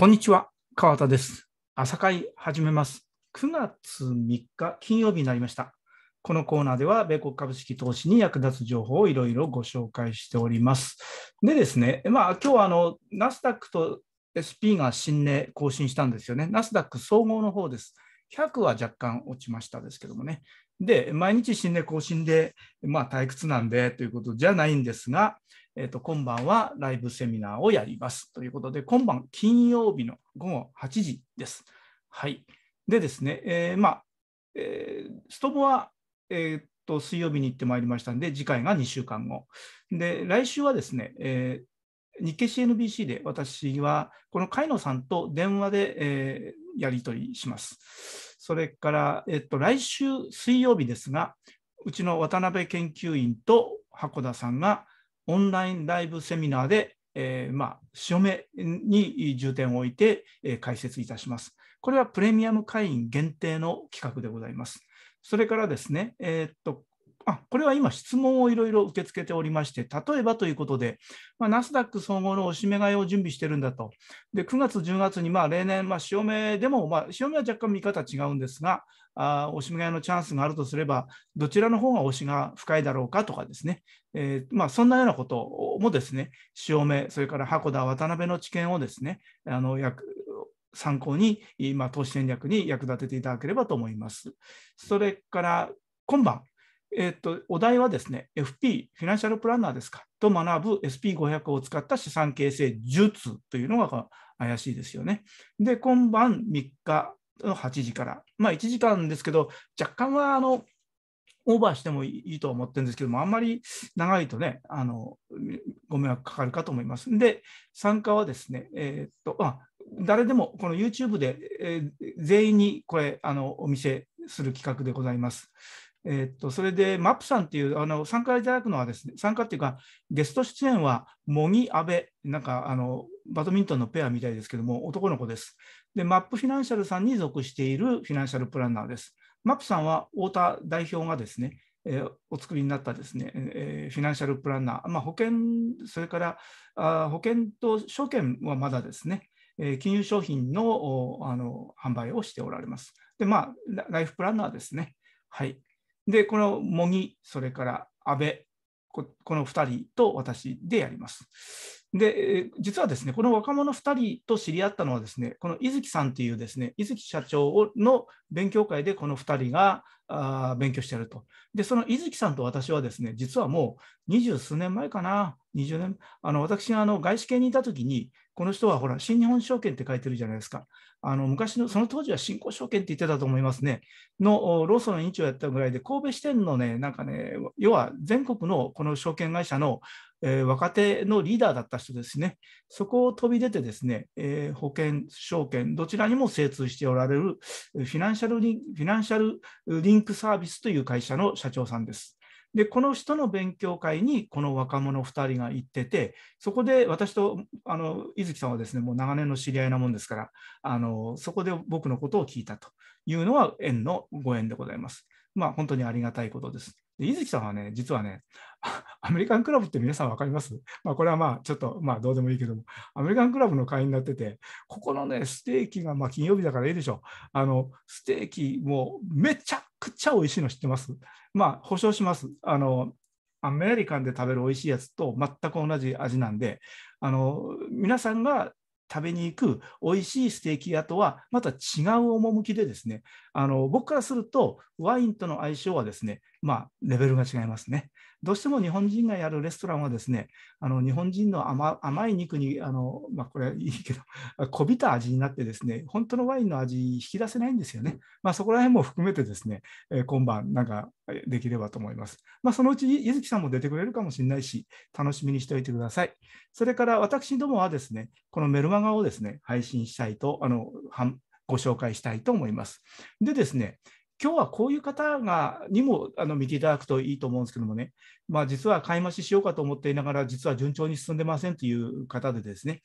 こんにちは、川田です。朝会始めます。9月3日金曜日になりました。このコーナーでは、米国株式投資に役立つ情報をいろいろご紹介しております。でですね、まあ、今日はあのナスダックと SP が新値更新したんですよね。ナスダック総合の方です。100は若干落ちましたですけどもね。で、毎日新値更新で、まあ退屈なんでということじゃないんですが、えーと、今晩はライブセミナーをやりますということで、今晩金曜日の午後8時です。はい。でですね、えー、まあ、えー、ストボは、えーと、水曜日に行ってまいりましたんで、次回が2週間後。で、来週はですね、えー、日経 CNBC で私は、この海野さんと電話で、えー、やり取りします。それから、えっ、と、来週水曜日ですが、うちの渡辺研究員と箱田さんが、オンラインライブセミナーで、えー、まあ、署名に重点を置いて、えー、解説いたします。これはプレミアム会員限定の企画でございます。それからですね、えー、っとあこれは今、質問をいろいろ受け付けておりまして、例えばということで、まナスダック総合のおしめ買いを準備してるんだと、で9月、10月にまあ例年、まあ、潮目でも、まあ、潮目は若干見方違うんですが、あ惜し目買いのチャンスがあるとすれば、どちらの方が推しが深いだろうかとかですね、えー、まあ、そんなようなこともですね、潮目、それから箱田、渡辺の知見をですね、あの参考に、今、投資戦略に役立てていただければと思います。それから今晩、えっと、お題はですね、FP、フィナンシャルプランナーですか、と学ぶ SP500 を使った資産形成術というのが怪しいですよね。で、今晩3日の8時から、まあ、1時間ですけど、若干はあのオーバーしてもいいと思ってるんですけども、あんまり長いとね、あのご迷惑かかるかと思います。で、参加はですね、えー、っとあ誰でもこの YouTube で、えー、全員にこれあのお見せする企画でございます。えー、っとそれで、マップさんっていうあの参加いただくのはですね、参加っていうか、ゲスト出演は茂木、阿部、なんかあのバドミントンのペアみたいですけども、男の子です。で、マップフィナンシャルさんに属しているフィナンシャルプランナーです。マップさんは太田代表がですね、えー、お作りになったですね、えー、フィナンシャルプランナー、まあ、保険、それからあ保険と証券はまだですね、えー、金融商品のあの販売をしておられます。で、まあ、ライフプランナーですね。はい。で、この茂木、それから安倍、この2人と私でやります。で、実はですね、この若者2人と知り合ったのはですね、この伊月さんというですね、伊月社長の勉強会でこの2人があ勉強してやると。で、その伊月さんと私はですね、実はもう二十数年前かな、20年、あの私があの外資系にいたときに、この人はほら、新日本証券って書いてるじゃないですか。あの昔の、その当時は新興証券って言ってたと思いますね。の、ローソンの委員長やったぐらいで、神戸支店のね、なんかね、要は全国のこの証券会社のえー、若手のリーダーだった人ですね、そこを飛び出てですね、えー、保険、証券、どちらにも精通しておられるフィナンシャルリンフィナンシャルリンクサービスという会社の社長さんです。で、この人の勉強会にこの若者2人が行ってて、そこで私とあの伊月さんはですね、もう長年の知り合いなもんですから、あのそこで僕のことを聞いたというのは縁のご縁でございます。まあ、本当にありがたいことです。で、伊月さんはね、実はね、アメリカンクラブって皆さん分かりますまあ、これはまあ、ちょっと、まあ、どうでもいいけども、アメリカンクラブの会員になってて、ここのね、ステーキが、まあ、金曜日だからいいでしょう。あの、ステーキもめちゃくちゃ美味しいの知ってますまあ、保証します。あの、アメリカンで食べる美味しいやつと全く同じ味なんで、あの、皆さんが食べに行く美味しいステーキ屋とはまた違う趣でですねあの僕からするとワインとの相性はですねまあ、レベルが違いますね。どうしても日本人がやるレストランはですね、あの日本人の甘い肉に、あのまあ、これはいいけど、こびた味になってですね、本当のワインの味引き出せないんですよね。まあ、そこら辺も含めてですね、えー、今晩なんかできればと思います。まあ、そのうち柚木さんも出てくれるかもしれないし、楽しみにしておいてください。それから私どもはですね、このメルマガをですね、配信したいと、あのご紹介したいと思います。でですね、今日はこういう方がにもあの見ていただくといいと思うんですけどもね、まあ、実は買い増ししようかと思っていながら、実は順調に進んでませんという方でですね、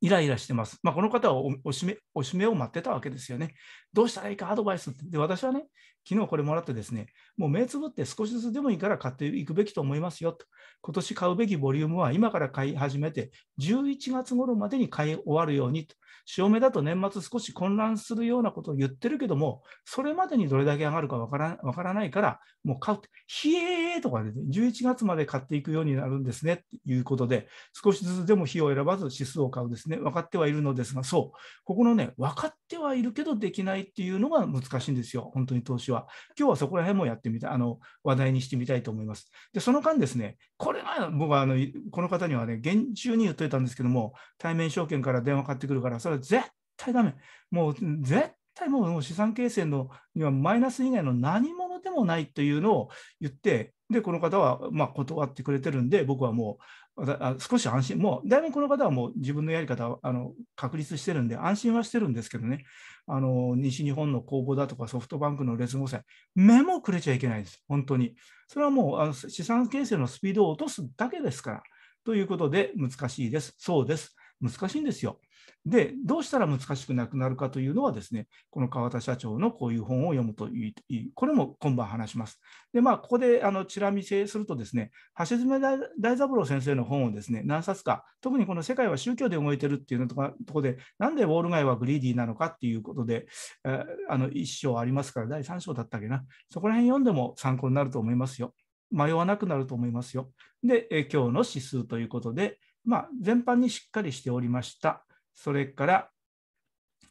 イライラしてます。まあ、この方はおしめおめを待ってたわけですよね。どうしたらいいかアドバイスって。で、私はね、昨日これもらってですね、もう目つぶって少しずつでもいいから買っていくべきと思いますよと。今年買うべきボリュームは今から買い始めて、11月頃までに買い終わるようにと。潮目だと年末少し混乱するようなことを言ってるけども、それまでにどれだけ上がるかわからわからないから、もう買うって、ひえーとかで、ね、11月まで買っていくようになるんですねということで、少しずつでも日を選ばず指数を買うですね、分かってはいるのですが、そう、ここのね、分かってはいるけどできないっていうのが難しいんですよ、本当に投資は。は、今日はそこら辺もやってみたあの話題にしてみたいと思います。で、その間ですね、これが僕はあのこの方にはね、厳重に言っといたんですけども、対面証券から電話かかってくるから、それは絶対だめ。もう絶体もう資産形成のにはマイナス以外の何者でもないというのを言って、で、この方はま断ってくれてるんで、僕はもう少し安心、もうだいぶこの方はもう自分のやり方あの確立してるんで、安心はしてるんですけどね、あの西日本の公募だとかソフトバンクの劣後債、目もくれちゃいけないです、本当に。それはもうあの資産形成のスピードを落とすだけですから。ということで、難しいです。そうです。難しいんですよ。で、どうしたら難しくなくなるかというのはですね、この川田社長のこういう本を読むといい、これも今晩話します。で、まあ、ここであのチラ見せするとですね、橋爪大三郎先生の本をですね、何冊か、特にこの世界は宗教で動いてるっていうのとかとこで、なんでウォール街はグリーディーなのかっていうことで、えあの1章ありますから、第3章だったっけな、そこら辺読んでも参考になると思いますよ。迷わなくなると思いますよ。で、え今日の指数ということで、まあ、全般にしっかりしておりました。それから、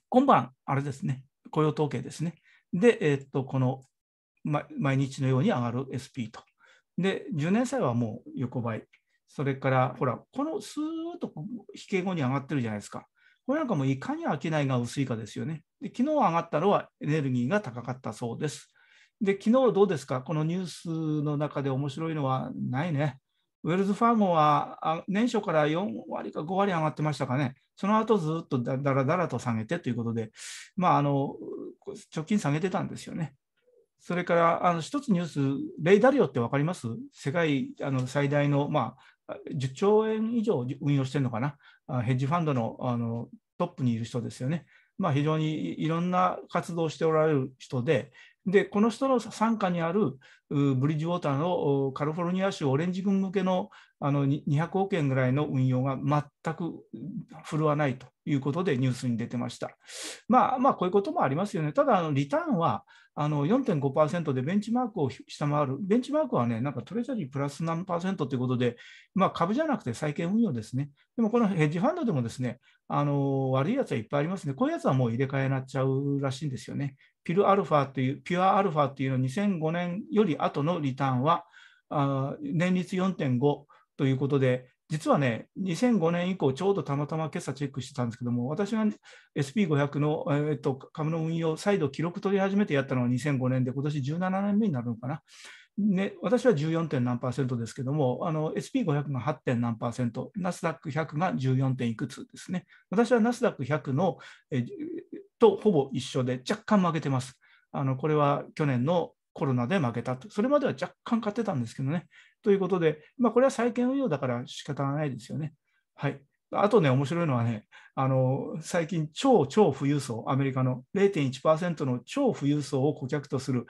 今晩、あれですね、雇用統計ですね。で、えっと、この、ま、毎日のように上がる SP と。で、10年債はもう横ばい。それから、ほら、このスーッと引け後に上がってるじゃないですか。これなんかもいかに商いが薄いかですよね。で昨日上がったのはエネルギーが高かったそうです。で、昨日どうですかこのニュースの中で面白いのはないね。ウェルズファームは年初から4割か5割上がってましたかね、その後ずっとだらだらと下げてということで、まあ、あの下げてたんですよね。それからあの一つニュース、レイダリオって分かります世界あの最大の、まあ、10兆円以上運用してるのかな、ヘッジファンドのあのトップにいる人ですよね。まあ、非常にいろんな活動をしておられる人で、で、この人の傘下にあるブリッジウォーターのカリフォルニア州オレンジ軍向けのあの200億円ぐらいの運用が全く振るわないということでニュースに出てました。まあ、まあ、こういうこともありますよね。ただ、あのリターンはあの4.5%でベンチマークを下回る。ベンチマークはね、なんかトレジャリープラス何パーセントということで、まあ、株じゃなくて債券運用ですね。でもこのヘッジファンドでもですね、あの悪いやつはいっぱいありますね。こういうやつはもう入れ替えになっちゃうらしいんですよね。ピルアルファという、ピュアアルファというの2005年より後のリターンは、あ年率4.5、ということで、実はね、2005年以降、ちょうどたまたま今朝チェックしてたんですけども、私が SP500 の、えー、っと、株の運用、再度記録取り始めてやったのは2005年で、今年17年目になるのかな。ね、私は 14. 点何パーセントですけども、SP500 が 8. 点何パーセント、ナスダック100が14点いくつですね。私はナスダック100のとほぼ一緒で、若干負けてます。これは去年のコロナで負けたと。それまでは若干買ってたんですけどね。ということで、まあ、これは債券運用だから仕方ないですよね。はい。あとね、面白いのはね、あの、最近超超富裕層、アメリカの0.1%の超富裕層を顧客とする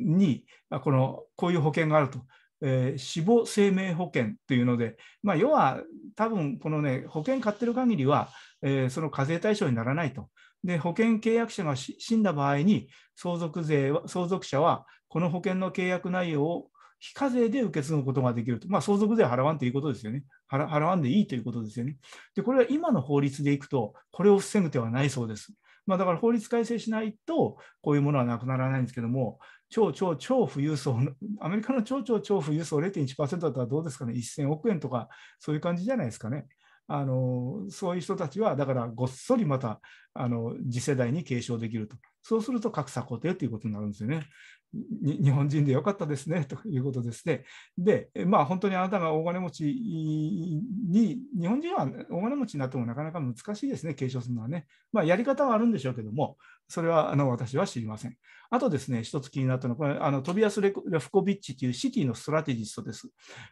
に、この、こういう保険があると。えー、死亡生命保険というので、まあ、要は多分このね保険買ってる限りは、えー、その課税対象にならないとで保険契約者が死んだ場合に相続税は相続者はこの保険の契約内容を非課税で受け継ぐことができると、まあ、相続税払わんということですよね払。払わんでいいということですよね。で、これは今の法律でいくと、これを防ぐ手はないそうです。まあ、だから法律改正しないと、こういうものはなくならないんですけども、超超超富裕層、アメリカの超超超富裕層0.1%だったらどうですかね、1000億円とか、そういう感じじゃないですかね。あのそういう人たちはだからごっそりまたあの次世代に継承できるとそうすると格差固定ということになるんですよね日本人でよかったですねということですね。で、まあ、本当にあなたが大金持ちに、日本人は大金持ちになってもなかなか難しいですね、継承するのはね。まあ、やり方はあるんでしょうけども、それはあの私は知りません。あとですね、一つ気になったのは、これあのトビアス・レフコビッチというシティのストラテジストです。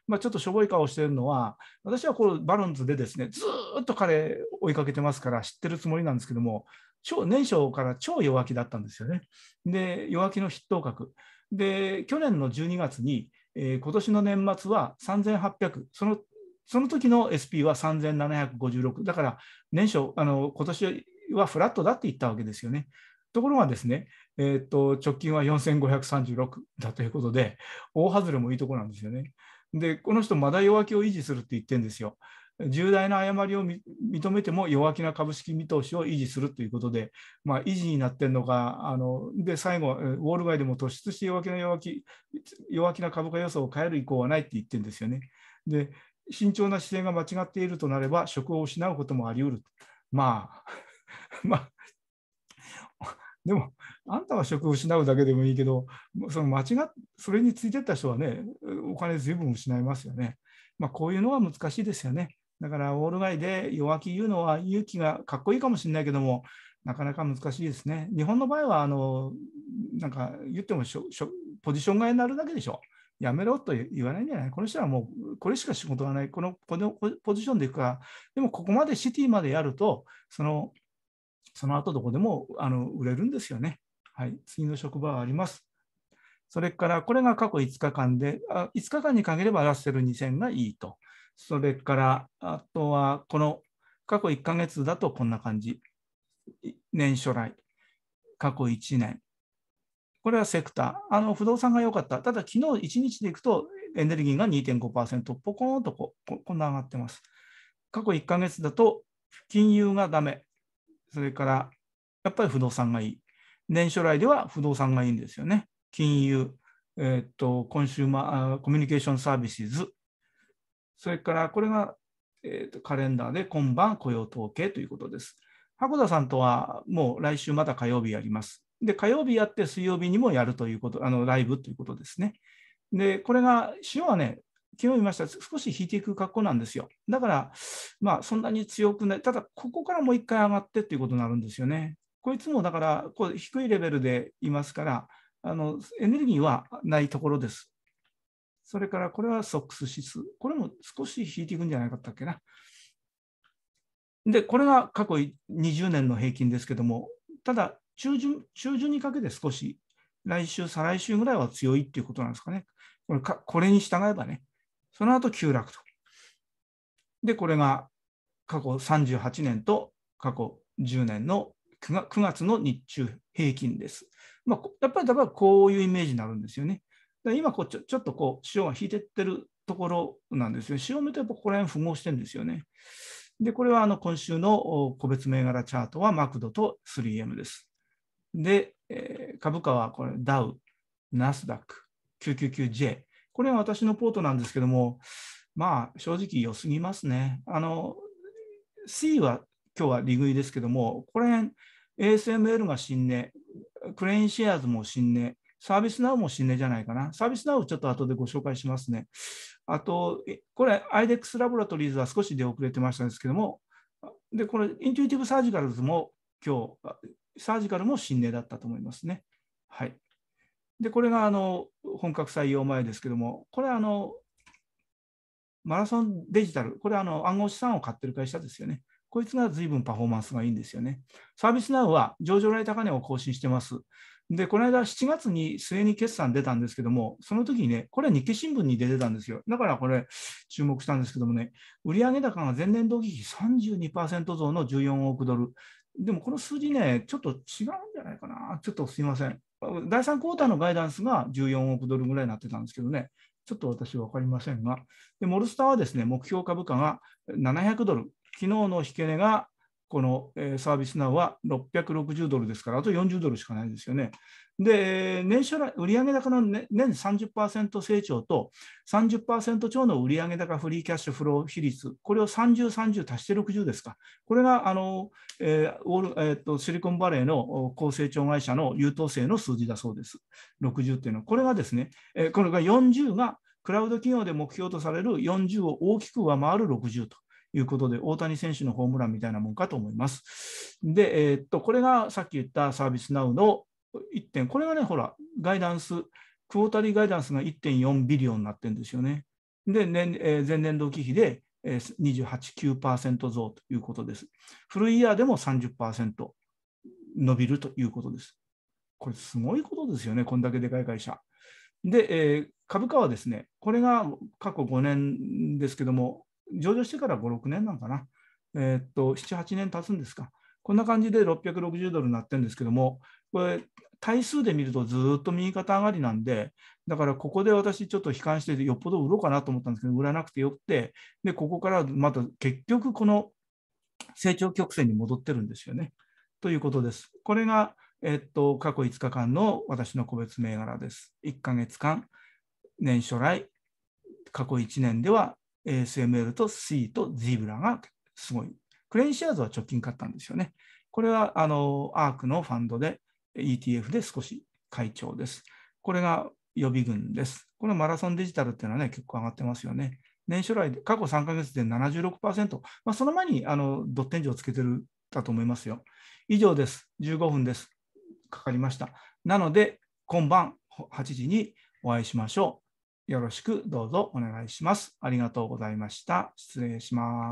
まあ、ちょっとしょぼい顔しているのは、私はこのバロンズでですね、ずっと彼追いかけてますから知ってるつもりなんですけども、超年初から超弱気だったんですよね。で、弱気の筆頭格。で、去年の12月に、えー、今年の年末は3800、そのその時の SP は3756、だから年少、あの今年はフラットだって言ったわけですよね。ところがですね、えーと直近は4536だということで、大外れもいいところなんですよね。で、この人、まだ弱気を維持するって言ってるんですよ。重大な誤りを認めても弱気な株式見通しを維持するということで、まあ、維持になってるのか、あので最後、ウォール街でも突出して弱気な弱気弱気な株価予想を変える意向はないって言ってるんですよね。で、慎重な姿勢が間違っているとなれば、職を失うこともあり得る。まあ、まあ、でも、あんたは職を失うだけでもいいけど、その間違それについてった人はね、お金ずいぶん失いますよね。まあ、こういうのは難しいですよね。だからオール街で弱気言うのは勇気がかっこいいかもしれないけども、なかなか難しいですね。日本の場合は、あのなんか言ってもポジション外になるだけでしょ。やめろと言わないんじゃないこの人はもうこれしか仕事がない、このこのポジションでいくから、でもここまでシティまでやると、そのその後どこでもあの売れるんですよね。はい、次の職場はあります。それからこれが過去5日間で、あ5日間に限ればラッセル2000がいいと。それから、あとは、この過去1ヶ月だとこんな感じ。年初来、過去1年。これはセクター。あの不動産が良かった。ただ、昨日1日でいくと、エネルギーが2.5%、ポコーンとここんな上がってます。過去1ヶ月だと、金融がダメ。それから、やっぱり不動産がいい。年初来では不動産がいいんですよね。金融、えー、っとコンシューマーコミュニケーションサービスズ、それからこれが、えーと、カレンダーで今晩雇用統計ということです。箱田さんとはもう来週また火曜日やります。で、火曜日やって水曜日にもやるということ、あのライブということですね。で、これが、塩はね、昨日見ました少し引いていく格好なんですよ。だから、まあ、そんなに強くない、ただ、ここからもう一回上がってっていうことになるんですよね。こいつもだから、こ低いレベルでいますから、あのエネルギーはないところです。それからこれはソックス指数。これも少し引いていくんじゃなかったっけな。で、これが過去20年の平均ですけども、ただ中旬、中旬にかけて少し来週、再来週ぐらいは強いっていうことなんですかね。これかこれに従えばね、その後急落と。で、これが過去38年と過去10年の 9, 月の日中平均です。まあ、やっぱりだからこういうイメージになるんですよね。で今こうちょ、ちょっとこう潮が引いてってるところなんですよ。潮目とやっぱここら辺符合してるんですよね。で、これはあの今週の個別銘柄チャートはマクドと 3M です。で、えー、株価はこれダウ、ナスダック、999J。これは私のポートなんですけども、まあ正直良すぎますね。あの、C は今日は利食いですけども、これ ASML が新値、クレインシェアーズも新値、サービスナウも新値じゃないかな。サービスナウちょっと後でご紹介しますね。あと、これ、IDEX ラボラトリーズは少し出遅れてましたんですけども、で、これ、インテュイティブサージカルズも今日、サージカルも新値だったと思いますね。はい。で、これがあの本格採用前ですけども、これあの、マラソンデジタル、これあの暗号資産を買ってる会社ですよね。こいつが随分パフォーマンスがいいんですよね。サービスナウは上場来高値を更新してます。で、この間7月に末に決算出たんですけども、その時にね、これは日経新聞に出てたんですよ。だからこれ注目したんですけどもね、売上高が前年同期比32%増の14億ドル。でもこの数字ね、ちょっと違うんじゃないかな。ちょっとすいません。第3クォーターのガイダンスが14億ドルぐらいになってたんですけどね、ちょっと私は分かりませんが、でモルスターはですね、目標株価が700ドル、昨日の引け値がこのサービスナウは660ドルですから、あと40ドルしかないですよね。で、年初来、売上高の年30%成長と30%超の売上高フリーキャッシュフロー比率、これを30、30足して60ですか。これがあの、えーえー、シリコンバレーの高成長会社の優等生の数字だそうです。60っていうのは、これがですね、えー、これが40がクラウド企業で目標とされる40を大きく上回る60と。いうことで、大谷選手のホームランみたいなもんかと思います。で、えー、っと、これがさっき言ったサービスナウの1点、これがね、ほら、ガイダンス、クォータリーガイダンスが1.4ビリオンになってるんですよね。で、年えー、前年同期比で28、9%増ということです。フルイヤーでも30%伸びるということです。これ、すごいことですよね、こんだけでかい会社。で、えー、株価はですね、これが過去5年ですけども、上場してから5、6年なんかな、えー、っと7、8年経つんですか、こんな感じで660ドルになってるんですけども、これ、対数で見るとずっと右肩上がりなんで、だからここで私ちょっと悲観してて、よっぽど売ろうかなと思ったんですけど、売らなくてよくて、で、ここからまた結局この成長曲線に戻ってるんですよね。ということです。これが、えっと、過去5日間の私の個別銘柄です。1ヶ月間、年初来、過去1年では ASML と C と Zebra がすごい。クレインシェアーズは直近買ったんですよね。これはあの ARC のファンドで ETF で少し会長です。これが予備軍です。このマラソンデジタルっていうのはね、結構上がってますよね。年初来、過去3ヶ月で76%、まあ、その前にあのドッテンジをつけてるだと思いますよ。以上です。15分です。かかりました。なので、今晩8時にお会いしましょう。よろしくどうぞお願いします。ありがとうございました。失礼します。